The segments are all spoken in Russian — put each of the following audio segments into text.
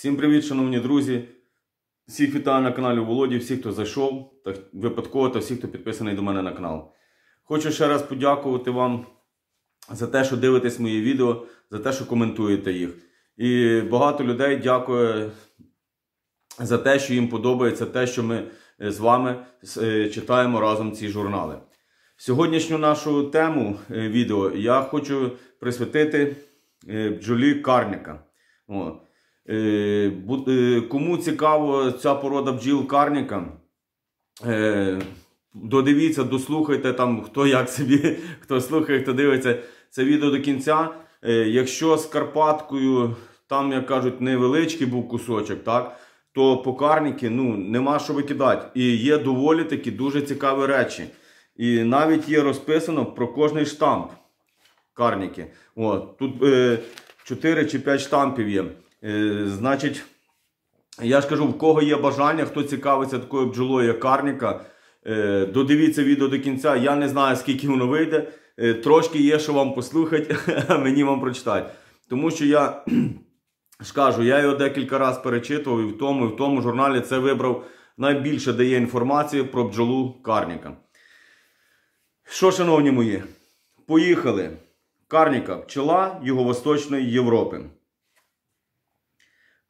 Всім привіт, шановні друзі! Всіх вітаю на каналі Володі, всіх, хто зайшов, та випадково та всіх, хто підписаний до мене на канал. Хочу ще раз подякувати вам за те, що дивитесь мої відео, за те, що коментуєте їх. І багато людей дякує за те, що їм подобається те, що ми е, з вами е, читаємо разом ці журнали. Сьогоднішню нашу тему е, відео я хочу присвятити Джолі Карніка. О. Е, е, кому цікава ця порода бджіл карніка, е, додивіться, дослухайте там, хто як собі, хто слухає, хто дивиться це відео до кінця. Якщо з Карпаткою, там, як кажуть, невеличкий був кусочок, так, то по карніки, ну, нема що викидати. І є доволі такі дуже цікаві речі. І навіть є розписано про кожний штамп карніки. От, Тут е, 4 чи 5 штампів є. Е, значить, я ж кажу, в кого є бажання, хто цікавиться такою бджолою, як карніка, е, додивіться відео до кінця. Я не знаю, скільки воно вийде. Е, трошки є, що вам послухати, мені вам прочитати. Тому що я ж кажу, я його декілька разів перечитував і в тому, і в тому журналі це вибрав найбільше дає інформацію про бджолу карніка. Що, шановні мої, поїхали. Карніка пчела Юго-Восточної Європи.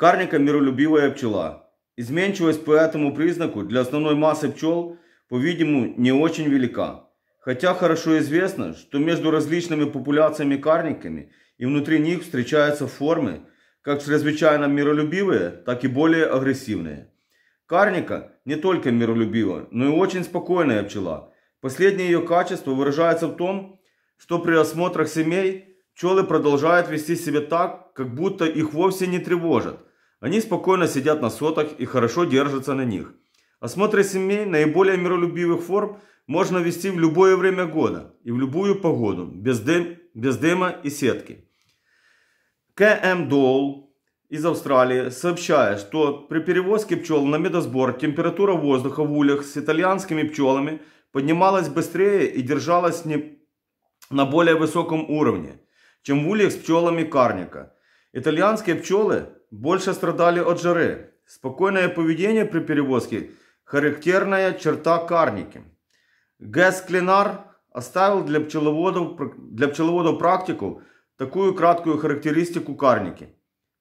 Карника – миролюбивая пчела. Изменчивость по этому признаку для основной массы пчел, по-видимому, не очень велика. Хотя хорошо известно, что между различными популяциями карниками и внутри них встречаются формы, как чрезвычайно миролюбивые, так и более агрессивные. Карника не только миролюбива, но и очень спокойная пчела. Последнее ее качество выражается в том, что при осмотрах семей пчелы продолжают вести себя так, как будто их вовсе не тревожат – они спокойно сидят на сотах и хорошо держатся на них. Осмотры семей наиболее миролюбивых форм можно вести в любое время года и в любую погоду, без, дым, без дыма и сетки. К.М. Доул из Австралии сообщает, что при перевозке пчел на медосбор температура воздуха в улях с итальянскими пчелами поднималась быстрее и держалась не на более высоком уровне, чем в ульях с пчелами карника. Итальянские пчелы больше страдали от жары. Спокойное поведение при перевозке – характерная черта карники. Гэс Клинар оставил для пчеловодов, для пчеловодов практику такую краткую характеристику карники.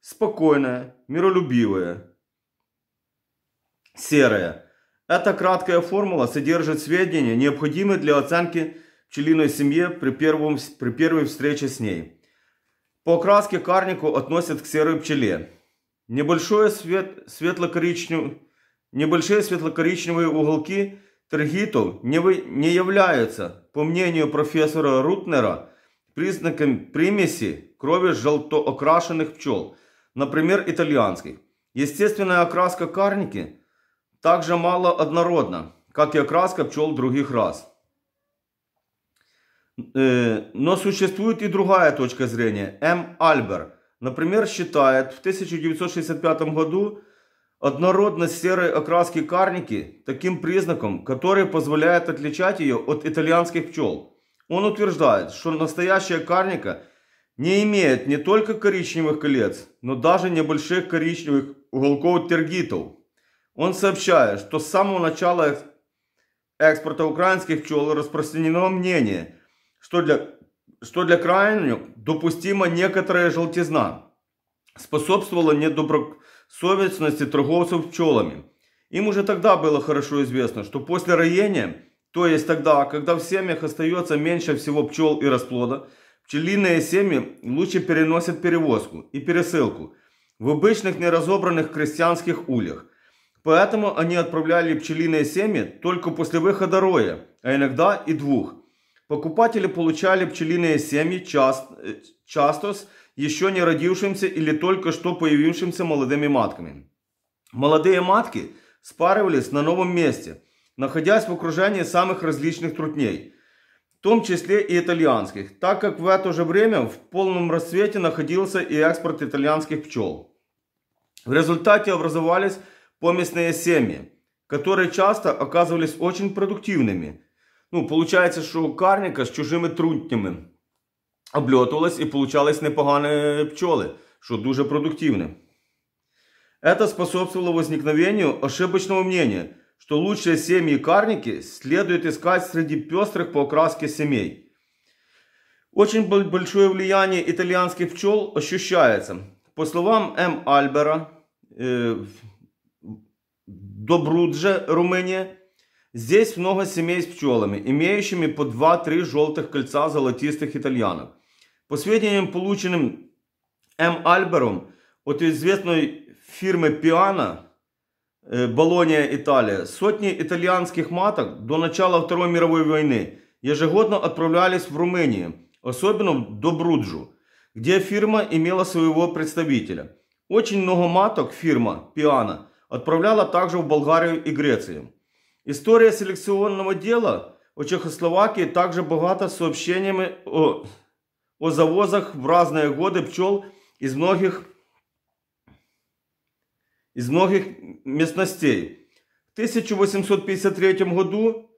Спокойная, миролюбивая, серая. Эта краткая формула содержит сведения, необходимые для оценки пчелиной семьи при, первом, при первой встрече с ней. По окраске карнику относят к серой пчеле. Небольшое свет, светло-коричнев... Небольшие светло-коричневые уголки тригитов не, вы... не являются, по мнению профессора Рутнера, признаком примеси крови желтоокрашенных пчел, например, итальянских. Естественная окраска карники также мало однородна, как и окраска пчел других рас. Э, но существует и другая точка зрения. М. Альбер – например, считает в 1965 году однородность серой окраски карники таким признаком, который позволяет отличать ее от итальянских пчел. Он утверждает, что настоящая карника не имеет не только коричневых колец, но даже небольших коричневых уголков тергитов. Он сообщает, что с самого начала экспорта украинских пчел распространено мнение, что для что для крайнего допустима некоторая желтизна, способствовала недобросовестности торговцев пчелами. Им уже тогда было хорошо известно, что после роения, то есть тогда, когда в семьях остается меньше всего пчел и расплода, пчелиные семьи лучше переносят перевозку и пересылку в обычных неразобранных крестьянских ульях. Поэтому они отправляли пчелиные семьи только после выхода роя, а иногда и двух. Покупатели получали пчелиные семьи часто, э, часто с еще не родившимся или только что появившимся молодыми матками. Молодые матки спаривались на новом месте, находясь в окружении самых различных трутней, в том числе и итальянских, так как в это же время в полном расцвете находился и экспорт итальянских пчел. В результате образовались поместные семьи, которые часто оказывались очень продуктивными – Ну, виходить, що карника з чужими трутнями обльотувалась і получались непогані пчоли, що дуже продуктивне. Это способствовало возникновению ошибочного мнения, что лучшие семьи карники следует искать среди пестрых по окраске семей. Очень большое влияние итальянских пчел ощущается. По словам М. Альбера, э, е, Добрудже, Румыния, Здесь много семей с пчелами, имеющими по 2-3 желтых кольца золотистых итальянок. По сведениям, полученным М. Альбером от известной фирмы Пиана, э, Болония, Италия, сотни итальянских маток до начала Второй мировой войны ежегодно отправлялись в Румынию, особенно в Добруджу, где фирма имела своего представителя. Очень много маток фирма Пиана отправляла также в Болгарию и Грецию. История селекционного дела у Чехословакии также богата сообщениями о, о завозах в разные годы пчел из многих, из многих местностей. В 1853 году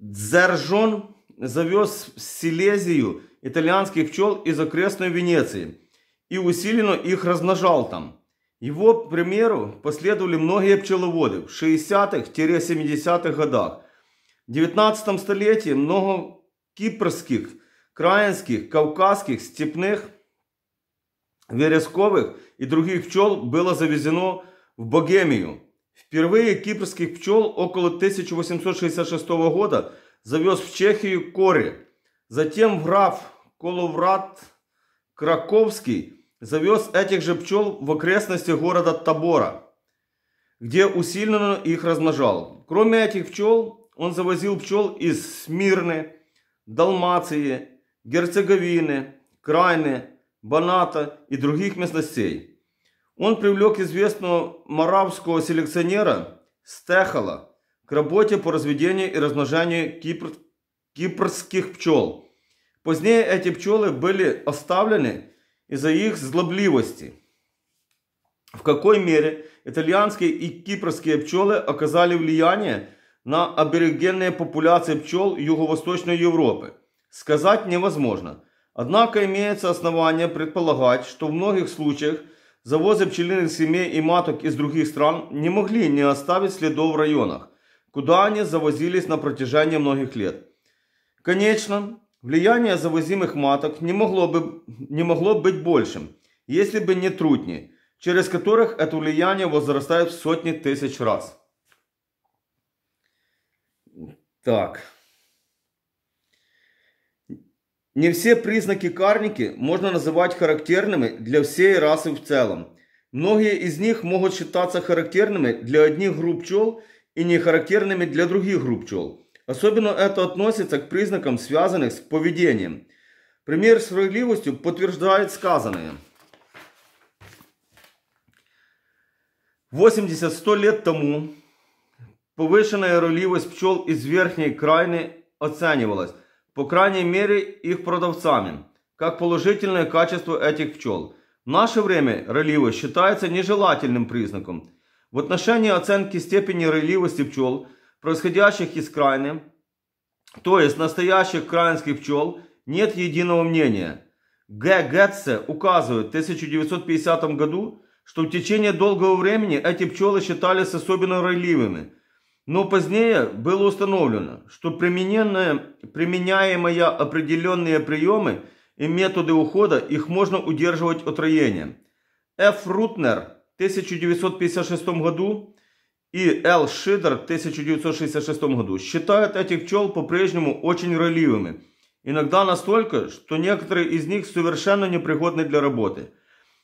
Дзержон завез в Силезию итальянских пчел из окрестной Венеции и усиленно их размножал там. Его примеру последовали многие пчеловоды в 60-70-х годах. В 19 столетии много кипрских, краинских, кавказских, степных, вересковых и других пчел было завезено в Богемию. Впервые кипрских пчел около 1866 года завез в Чехию Кори. Затем граф Коловрат Краковский – завез этих же пчел в окрестности города Табора, где усиленно их размножал. Кроме этих пчел, он завозил пчел из Смирны, Далмации, Герцеговины, Крайны, Баната и других местностей. Он привлек известного маравского селекционера Стехала к работе по разведению и размножению кипр... кипрских пчел. Позднее эти пчелы были оставлены из-за их злобливости. В какой мере итальянские и кипрские пчелы оказали влияние на аборигенные популяции пчел Юго-Восточной Европы? Сказать невозможно. Однако имеется основание предполагать, что в многих случаях завозы пчелиных семей и маток из других стран не могли не оставить следов в районах, куда они завозились на протяжении многих лет. Конечно, Влияние завозимых маток не могло, бы, не могло быть большим, если бы не трутни, через которых это влияние возрастает в сотни тысяч раз. Так. Не все признаки карники можно называть характерными для всей расы в целом. Многие из них могут считаться характерными для одних групп пчел и не характерными для других групп пчел. Особенно это относится к признакам, связанных с поведением. Пример справедливостью подтверждает сказанное. 80-100 лет тому повышенная рулевость пчел из верхней крайны оценивалась, по крайней мере, их продавцами, как положительное качество этих пчел. В наше время ролевость считается нежелательным признаком. В отношении оценки степени ролевости пчел – происходящих из крайны, то есть настоящих краинских пчел, нет единого мнения. Г. Гетце указывает в 1950 году, что в течение долгого времени эти пчелы считались особенно райливыми, но позднее было установлено, что применяемые определенные приемы и методы ухода их можно удерживать от роения. Ф. Рутнер в 1956 году и Л. Шидер в 1966 году считают этих пчел по-прежнему очень ролевыми, иногда настолько, что некоторые из них совершенно непригодны для работы.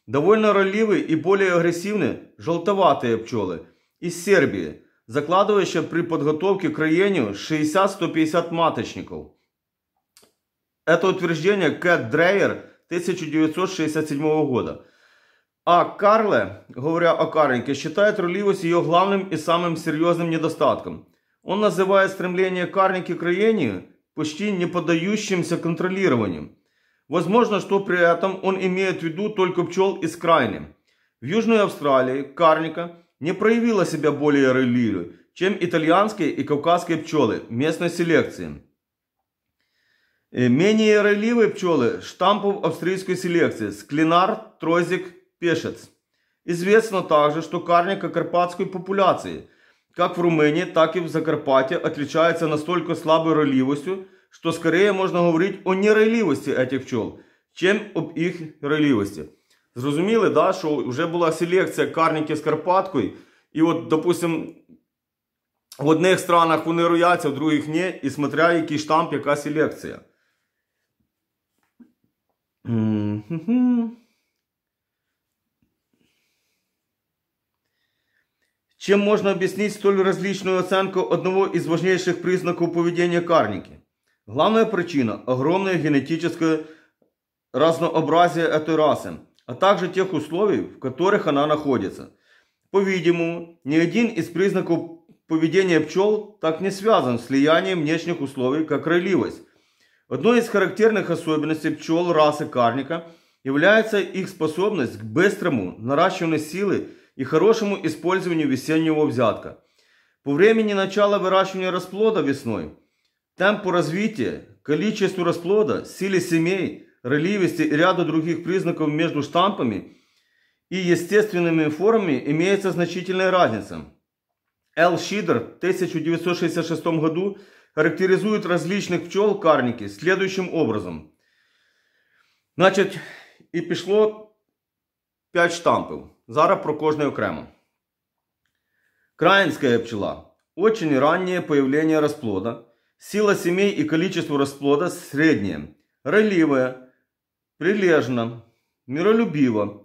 Довольно ролевы и более агрессивные желтоватые пчелы из Сербии, закладывающие при подготовке к роению 60-150 маточников. Это утверждение Кэт Дрейер 1967 года – А Карле, говоря о Каренке, считает руливость ее главным и самым серьезным недостатком. Он называет стремление Карники к Раению почти не поддающимся контролированию. Возможно, что при этом он имеет в виду только пчел из крайны. В Южной Австралии Карника не проявила себя более релирую, чем итальянские и кавказские пчелы местной селекции. Э, менее реливые пчелы штампов австрийской селекции – склинар, трозик Пешец. Известно также, что карника карпатской популяции, как в Румынии, так и в Закарпатье, отличается настолько слабой рыливостью, что скорее можно говорить о нерайливості этих пчол, чем об их райливості. Зрозуміли, да, що вже була селекція карників з Карпаткою, і от, допустим, в одних странах вони рояться, в других ні, і смотря який штамп, яка селекція. Чем можно объяснить столь различную оценку одного из важнейших признаков поведения карники? Главная причина – огромное генетическое разнообразие этой расы, а также тех условий, в которых она находится. По-видимому, ни один из признаков поведения пчел так не связан с влиянием внешних условий, как рейливость. Одной из характерных особенностей пчел расы карника является их способность к быстрому наращиванию силы и хорошему использованию весеннего взятка. По времени начала выращивания расплода весной, темпу развития, количеству расплода, силе семей, рыливости и ряду других признаков между штампами и естественными формами имеется значительная разница. Эл Шидер в 1966 году характеризует различных пчел карники следующим образом. Значит, и пришло 5 штампов Зараз про кожне окремо. Краинская пчела. Очень раннее появление расплода. Сила семей и количество расплода среднее. Ролевая, прилежна, миролюбива.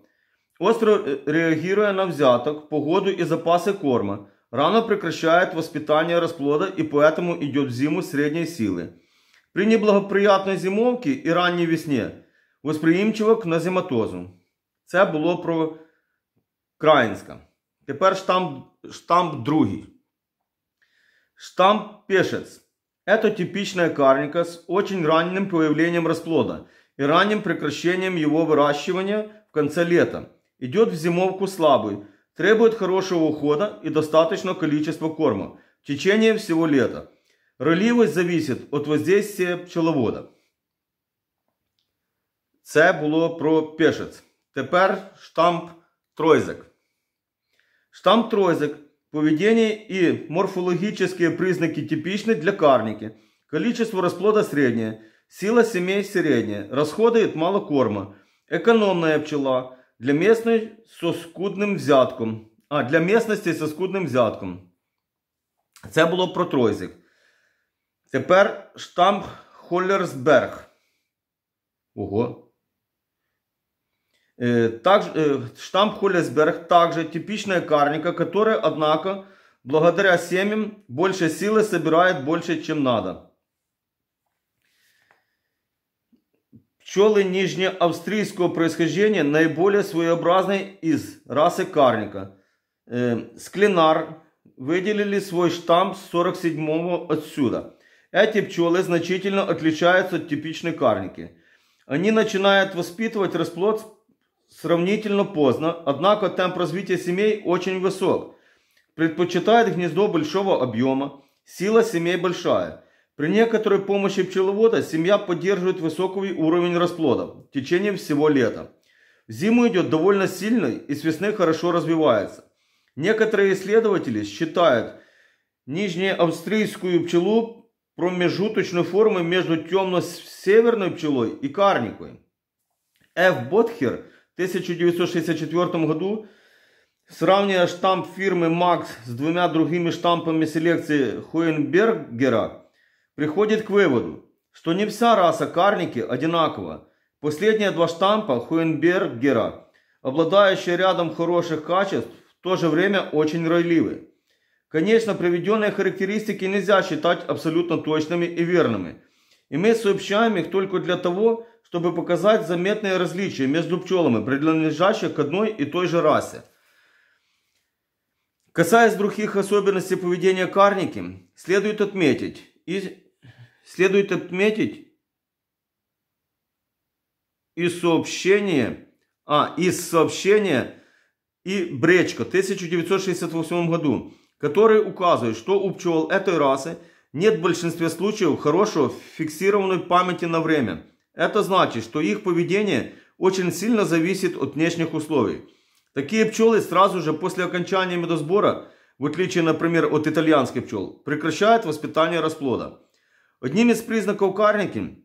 Остро е, реагируя на взяток, погоду и запаси корма. Рано прекращає воспитання розплода и поэтому идет в зиму средней силы. При неблагоприятній зимовке и ранній весне восприимчива к назематозу. Це було про Країнська. Тепер штамп, штамп другий. Штамп пешец. Это типичная карника с очень ранним появлением расплода и ранним прекращением его выращивания в конце лета. Идет в зимовку слабый, требует хорошего ухода и достаточного количества корма в течение всего лета. Ролівость зависит от воздействия пчеловода. Це было про пешец. Теперь штамп тройзик. Штамм тройзек, поведение и морфологические признаки типичны для карники. Количество расплода среднее, сила семей средняя, расходует мало корма. Экономная пчела для местности со скудным взятком. А, для местности со скудным взятком. Это было про тройзик. Теперь штамп Холлерсберг. Ого. Э, также, э, штамп Холесберг также типичная карника, которая, однако, благодаря семьям больше силы собирает больше, чем надо. Пчелы нижнеавстрийского происхождения наиболее своеобразны из расы карника. Э, склинар выделили свой штамп с 47-го отсюда. Эти пчелы значительно отличаются от типичной карники. Они начинают воспитывать расплод сравнительно поздно, однако темп развития семей очень высок. Предпочитает гнездо большого объема, сила семей большая. При некоторой помощи пчеловода семья поддерживает высокий уровень расплода в течение всего лета. зиму идет довольно сильной, и с весны хорошо развивается. Некоторые исследователи считают нижнеавстрийскую пчелу промежуточной формой между темно-северной пчелой и карникой. Ф. Ботхер – 1964 году сравнивая штамп фирмы Макс с двумя другими штампами селекции Хуенбергера, приходит к выводу, что не вся раса карники одинакова. Последние два штампа Хуенбергера, обладающие рядом хороших качеств, в то же время очень ройливы. Конечно, приведенные характеристики нельзя считать абсолютно точными и верными, и мы сообщаем их только для того, чтобы показать заметные различия между пчелами, принадлежащих к одной и той же расе. Касаясь других особенностей поведения карники, следует отметить, и, следует отметить и сообщение, а, из сообщения и Бречко 1968 году, который указывает, что у пчел этой расы нет в большинстве случаев хорошего фиксированной памяти на время – это значит, что их поведение очень сильно зависит от внешних условий. Такие пчелы сразу же после окончания медосбора, в отличие, например, от итальянских пчел, прекращают воспитание расплода. Одним из признаков карники,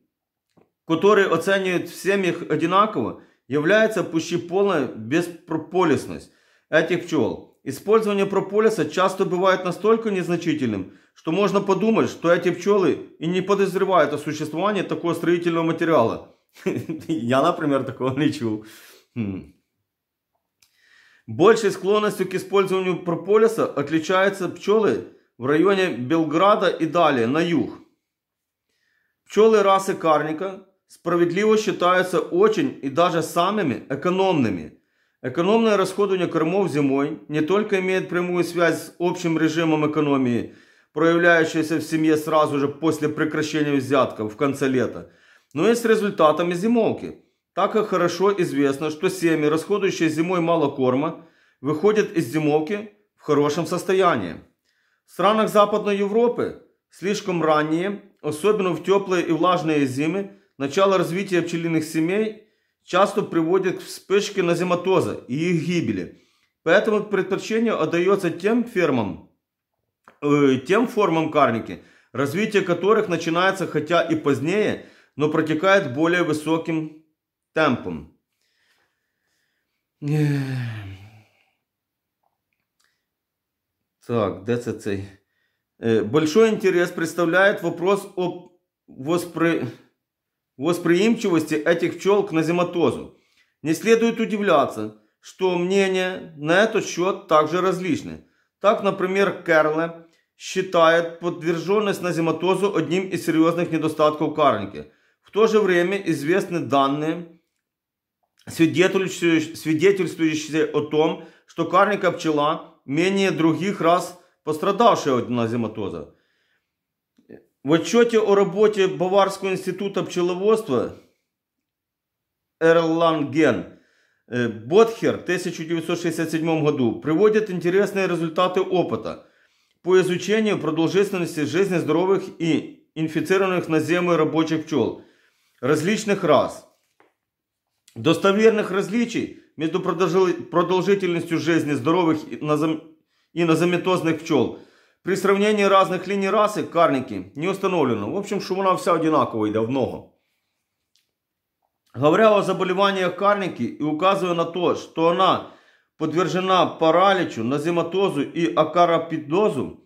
которые оценивают в семьях одинаково, является почти полная беспрополисность этих пчел. Использование прополиса часто бывает настолько незначительным, что можно подумать, что эти пчелы и не подозревают о существовании такого строительного материала. Я, например, такого не чул. Хм. Большей склонностью к использованию прополиса отличаются пчелы в районе Белграда и далее, на юг. Пчелы расы карника справедливо считаются очень и даже самыми экономными. Экономное расходование кормов зимой не только имеет прямую связь с общим режимом экономии – проявляющаяся в семье сразу же после прекращения взятка в конце лета, но ну и с результатами зимовки, так как хорошо известно, что семьи, расходующие зимой мало корма, выходят из зимовки в хорошем состоянии. В странах Западной Европы слишком ранние, особенно в теплые и влажные зимы, начало развития пчелиных семей часто приводит к вспышке назематоза и их гибели. Поэтому предпочтение отдается тем фермам, Э, тем формам карники, развитие которых начинается хотя и позднее, но протекает более высоким темпом. Так, де це цей? Большой интерес представляет вопрос о воспри... восприимчивости этих пчел к назематозу. Не следует удивляться, что мнения на этот счет также различны. Так, например, Керле считает подверженность назематозу одним из серьезных недостатков карники. В то же время известны данные, свидетельствующие о том, что карника пчела менее других раз пострадавшая от назематоза. В отчете о работе Баварского института пчеловодства Эрланген э, Ботхер в 1967 году приводит интересные результаты опыта – по изучению продолжительности жизни здоровых и инфицированных на зиму рабочих пчел различных рас. Достоверных различий между продолжительностью жизни здоровых и назометозных пчел при сравнении разных линий расы карники не установлено. В общем, что она вся одинаковая да много. Говоря о заболеваниях карники и указывая на то, что она подвержена параличу, назематозу и акарапидозу,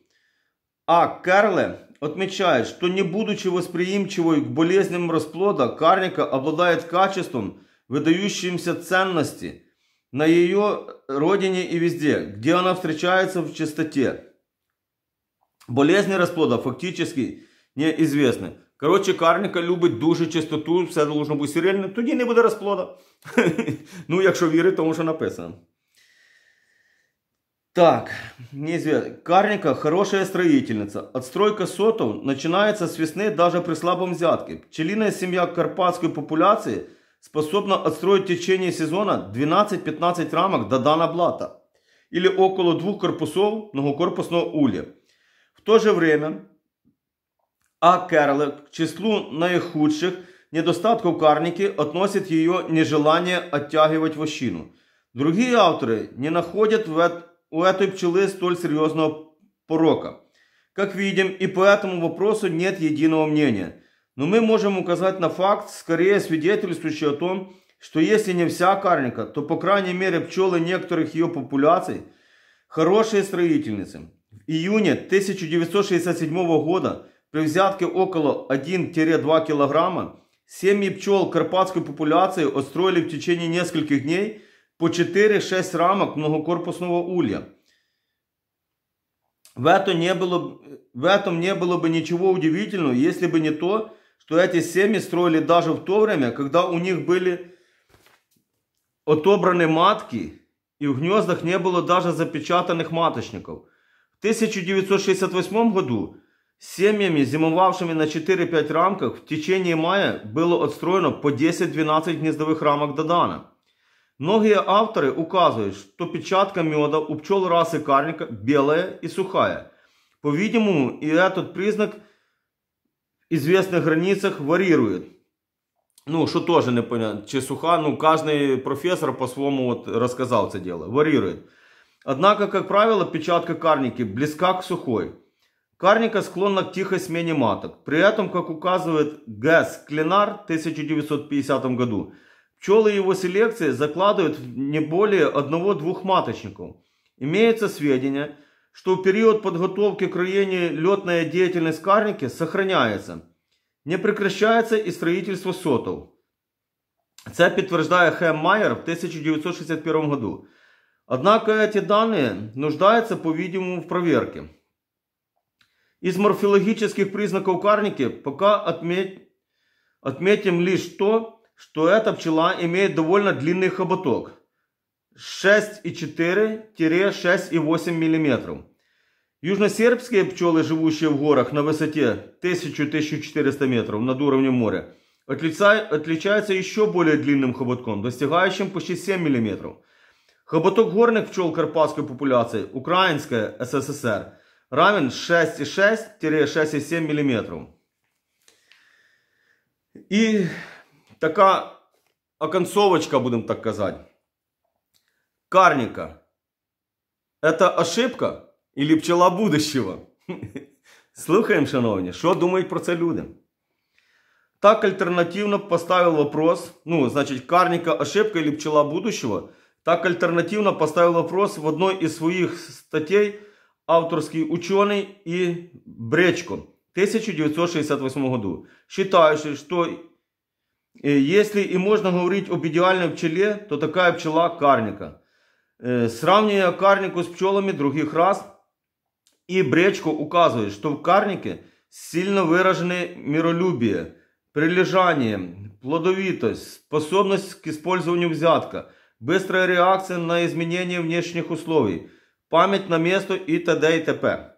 а Керле отмечает, что не будучи восприимчивой к болезням расплода, карника обладает качеством, выдающимся ценности на ее родине и везде, где она встречается в чистоте. Болезни расплода фактически неизвестны. Короче, карника любит дуже чистоту, все должно быть стерильно, тоді не буде розплода. Ну, якщо вірити тому, що написано. Так, неизвестно. Карника хорошая строительница. Отстройка сотов начинается с весны даже при слабом взятке. Пчелиная семья карпатской популяции способна отстроить в течение сезона 12-15 рамок до дана блата или около двух корпусов многокорпусного улья. В то же время А. Керли к числу наихудших недостатков карники относит ее нежелание оттягивать вощину. Другие авторы не находят в этом у этой пчелы столь серьезного порока. Как видим, и по этому вопросу нет единого мнения. Но мы можем указать на факт, скорее свидетельствующий о том, что если не вся карника, то по крайней мере пчелы некоторых ее популяций – хорошие строительницы. В июне 1967 года при взятке около 1-2 килограмма семьи пчел карпатской популяции отстроили в течение нескольких дней – по 4-6 рамок многокорпусного улья. В этом, не было, в этом не было бы ничего удивительного, если бы не то, что эти семьи строили даже в то время, когда у них были отобраны матки, и в гнездах не было даже запечатанных маточников. В 1968 году семьями, зимовавшими на 4-5 рамках, в течение мая было отстроено по 10-12 гнездовых рамок Додана. Многие авторы указывают, что печатка меда у пчел расы карника белая и сухая. По-видимому, и этот признак в известных границах варьирует. Ну, что тоже непонятно, че суха, ну, каждый профессор по-своему вот рассказал это дело, варьирует. Однако, как правило, печатка карники близка к сухой. Карника склонна к тихой смене маток. При этом, как указывает ГЭС Клинар в 1950 году, Пчелы его селекции закладывают не более одного-двух маточников. Имеется сведения, что в период подготовки к роению летная деятельность карники сохраняется. Не прекращается и строительство сотов. Это подтверждает Хэм Майер в 1961 году. Однако эти данные нуждаются, по-видимому, в проверке. Из морфологических признаков карники пока отметь, отметим лишь то, что эта пчела имеет довольно длинный хоботок 6,4-6,8 мм. Южносербские пчелы, живущие в горах на высоте 1000-1400 метров над уровнем моря, отличаются еще более длинным хоботком, достигающим почти 7 мм. Хоботок горных пчел карпатской популяции, украинская СССР, равен 6,6-6,7 мм. И така оконцовочка, будем так казать. Карника. Это ошибка или пчела будущего? Слухаємо, шановні, що думають про це люди. Так альтернативно поставил вопрос, ну, значит, Карника ошибка или пчела будущего, так альтернативно поставил вопрос в одной из своих статей авторский ученый и Бречко 1968 году, считающий, что если и можно говорить об идеальной пчеле, то такая пчела карника. Сравнивая карнику с пчелами других рас и бречку указывает, что в карнике сильно выражены миролюбие, прилежание, плодовитость, способность к использованию взятка, быстрая реакция на изменения внешних условий, память на место и т.д. и т.п.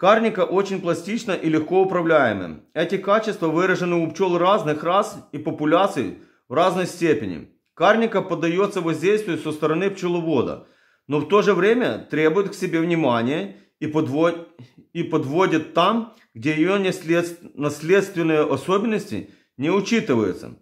Карника очень пластична и легко управляема. Эти качества выражены у пчел разных рас и популяций в разной степени. Карника поддается воздействию со стороны пчеловода, но в то же время требует к себе внимания и, подвод... и подводит там, где ее наслед... наследственные особенности не учитываются.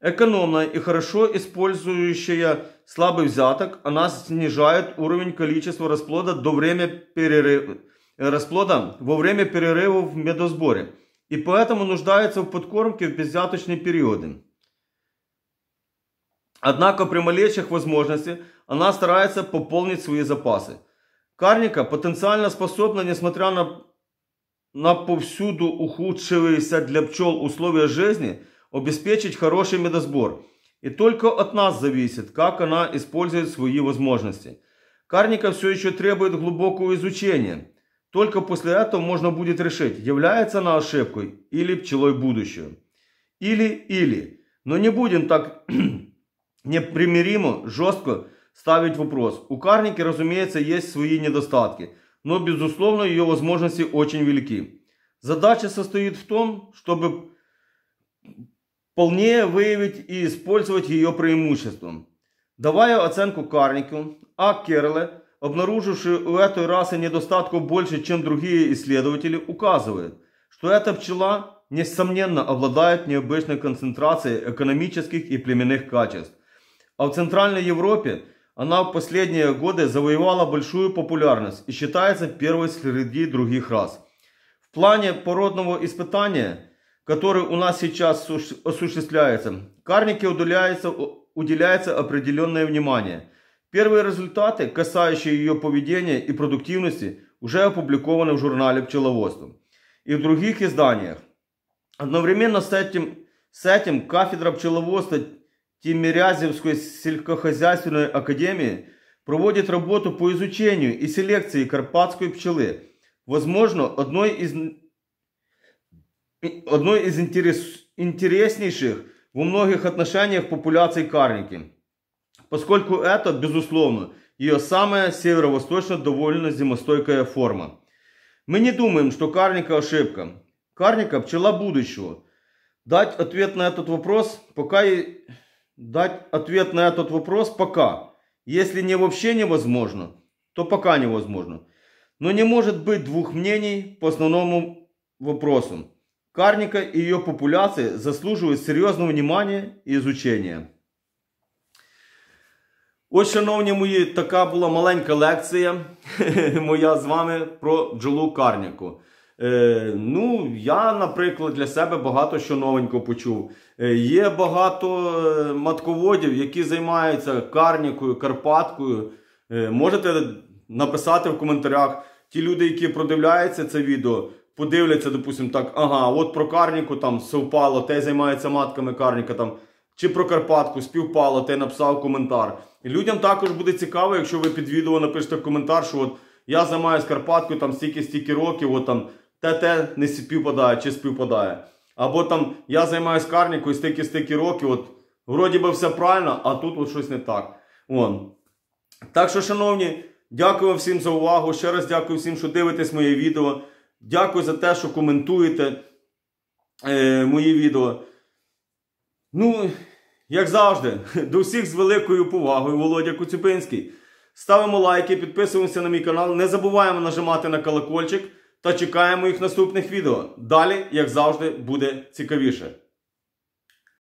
Экономная и хорошо использующая слабый взяток, она снижает уровень количества расплода до времени перерыва расплода во время перерывов в медосборе и поэтому нуждается в подкормке в беззяточные периоды. Однако при малейших возможностях она старается пополнить свои запасы. Карника потенциально способна, несмотря на, на повсюду ухудшившиеся для пчел условия жизни, обеспечить хороший медосбор. И только от нас зависит, как она использует свои возможности. Карника все еще требует глубокого изучения – только после этого можно будет решить, является она ошибкой или пчелой будущего. Или-или. Но не будем так непримиримо, жестко ставить вопрос. У карники, разумеется, есть свои недостатки, но, безусловно, ее возможности очень велики. Задача состоит в том, чтобы полнее выявить и использовать ее преимущества. Давая оценку карнику, А. Керле – обнаруживший у этой расы недостатков больше, чем другие исследователи, указывает, что эта пчела, несомненно, обладает необычной концентрацией экономических и племенных качеств. А в Центральной Европе она в последние годы завоевала большую популярность и считается первой среди других рас. В плане породного испытания, который у нас сейчас осуществляется, карнике уделяется, уделяется определенное внимание – Первые результаты, касающие ее поведения и продуктивности, уже опубликованы в журнале «Пчеловодство» и в других изданиях. Одновременно с этим, с этим кафедра пчеловодства Тимирязевской сельскохозяйственной академии проводит работу по изучению и селекции карпатской пчелы. Возможно, одной из, одной из интерес, интереснейших во многих отношениях популяций карники – поскольку это, безусловно, ее самая северо восточная довольно зимостойкая форма. Мы не думаем, что карника ошибка. Карника – пчела будущего. Дать ответ на этот вопрос пока и... Дать ответ на этот вопрос пока. Если не вообще невозможно, то пока невозможно. Но не может быть двух мнений по основному вопросу. Карника и ее популяции заслуживают серьезного внимания и изучения. Ось, шановні мої, така була маленька лекція моя з вами про джолу карняку. Е, Ну, я, наприклад, для себе багато що новенько почув. Е, є багато е, матководів, які займаються карнікою, Карпаткою. Е, можете написати в коментарях ті люди, які продивляються це відео. Подивляться, допустимо, так, ага, от про карніку там совпало, те займається матками карніка там, чи про Карпатку співпало, ти написав коментар. І людям також буде цікаво, якщо ви під відео напишете в коментар, що от я займаюся Карпаткою там стільки-стільки років, от там те-те не співпадає чи співпадає. Або там я займаюся карнікою стільки-стільки років, от вроді би все правильно, а тут от щось не так. Вон. Так що, шановні, дякую вам всім за увагу. Ще раз дякую всім, що дивитесь моє відео. Дякую за те, що коментуєте е, мої відео. Ну, як завжди, до всіх з великою повагою, Володя Куцюбинський. Ставимо лайки, підписуємося на мій канал, не забуваємо нажимати на колокольчик та чекаємо їх наступних відео. Далі, як завжди, буде цікавіше.